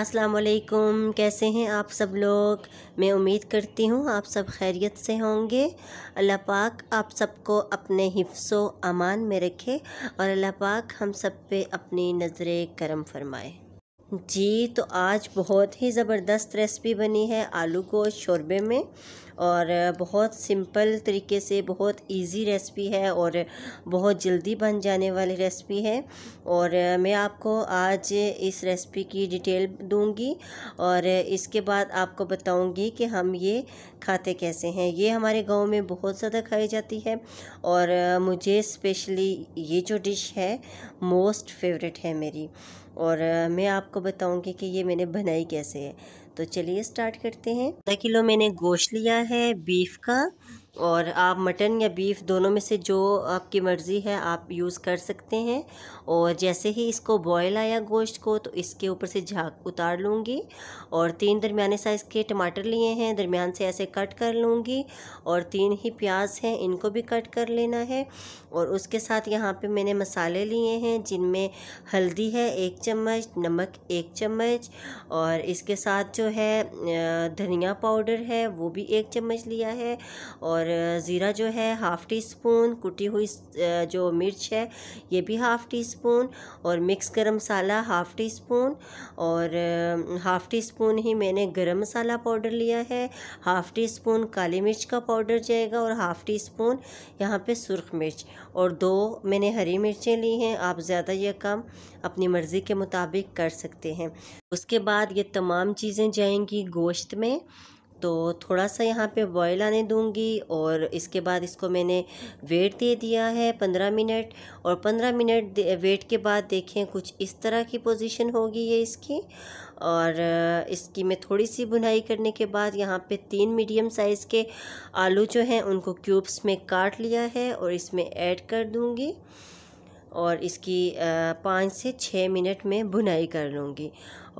असलकुम कैसे हैं आप सब लोग मैं उम्मीद करती हूँ आप सब खैरियत से होंगे अल्लाह पाक आप सबको अपने हिफ्सो अमान में रखे और अल्लाह पाक हम सब पे अपनी नज़र करम फरमाए जी तो आज बहुत ही ज़बरदस्त रेसिपी बनी है आलू को शोरबे में और बहुत सिंपल तरीके से बहुत इजी रेसिपी है और बहुत जल्दी बन जाने वाली रेसिपी है और मैं आपको आज इस रेसिपी की डिटेल दूंगी और इसके बाद आपको बताऊंगी कि हम ये खाते कैसे हैं ये हमारे गांव में बहुत ज़्यादा खाई जाती है और मुझे स्पेशली ये जो डिश है मोस्ट फेवरेट है मेरी और मैं आपको बताऊंगी कि ये मैंने बनाई कैसे है तो चलिए स्टार्ट करते हैं आधा किलो मैंने गोश्त लिया है बीफ का और आप मटन या बीफ़ दोनों में से जो आपकी मर्ज़ी है आप यूज़ कर सकते हैं और जैसे ही इसको बॉयल आया गोश्त को तो इसके ऊपर से झाग उतार लूँगी और तीन दरमियाने साइज़ के टमाटर लिए हैं दरमियान से ऐसे कट कर लूँगी और तीन ही प्याज हैं इनको भी कट कर लेना है और उसके साथ यहाँ पे मैंने मसाले लिए हैं जिनमें हल्दी है एक चम्मच नमक एक चम्मच और इसके साथ जो है धनिया पाउडर है वो भी एक चम्मच लिया है और और ज़ीरा जो है हाफ़ टी स्पून कुटी हुई जो मिर्च है ये भी हाफ़ टी स्पून और mix garam masala half teaspoon और हाफ़ टी स्पून ही मैंने गरम मसाला पाउडर लिया है हाफ़ टी स्पून काली मिर्च का पाउडर जाएगा और हाफ़ टी स्पून यहाँ पे सुरख मिर्च और दो मैंने हरी मिर्चें ली हैं आप ज़्यादा या कम अपनी मर्ज़ी के मुताबिक कर सकते हैं उसके बाद ये तमाम चीज़ें जाएंगी गोश्त में तो थोड़ा सा यहाँ पे बॉयल आने दूँगी और इसके बाद इसको मैंने वेट दे दिया है पंद्रह मिनट और पंद्रह मिनट वेट के बाद देखें कुछ इस तरह की पोजीशन होगी ये इसकी और इसकी मैं थोड़ी सी बुनाई करने के बाद यहाँ पे तीन मीडियम साइज़ के आलू जो हैं उनको क्यूब्स में काट लिया है और इसमें ऐड कर दूँगी और इसकी पाँच से छः मिनट में भुनाई कर लूँगी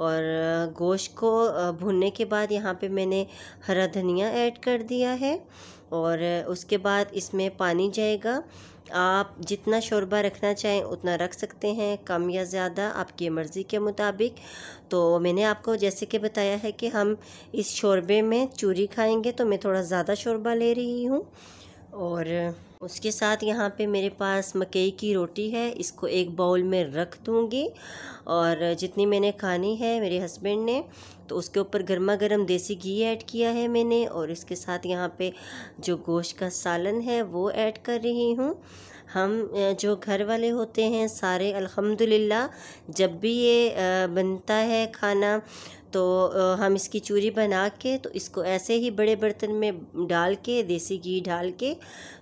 और गोश्त को भुनने के बाद यहाँ पे मैंने हरा धनिया ऐड कर दिया है और उसके बाद इसमें पानी जाएगा आप जितना शोरबा रखना चाहें उतना रख सकते हैं कम या ज़्यादा आपकी मर्ज़ी के मुताबिक तो मैंने आपको जैसे कि बताया है कि हम इस शोरबे में चूरी खाएंगे तो मैं थोड़ा ज़्यादा शोरबा ले रही हूँ और उसके साथ यहाँ पे मेरे पास मकई की रोटी है इसको एक बाउल में रख दूँगी और जितनी मैंने खानी है मेरे हस्बैंड ने तो उसके ऊपर गर्मा गर्म देसी घी ऐड किया है मैंने और इसके साथ यहाँ पे जो गोश्त का सालन है वो ऐड कर रही हूँ हम जो घर वाले होते हैं सारे अल्हम्दुलिल्लाह जब भी ये बनता है खाना तो हम इसकी चूरी बना के तो इसको ऐसे ही बड़े बर्तन में डाल के देसी घी डाल के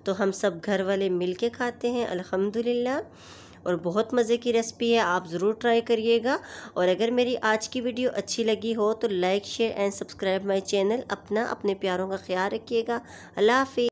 तो हम सब घर वाले मिल के खाते हैं अल्हम्दुलिल्लाह और बहुत मज़े की रेसिपी है आप ज़रूर ट्राई करिएगा और अगर मेरी आज की वीडियो अच्छी लगी हो तो like share and subscribe my channel अपना अपने प्यारों का ख्याल रखिएगा अल्लाह हाफि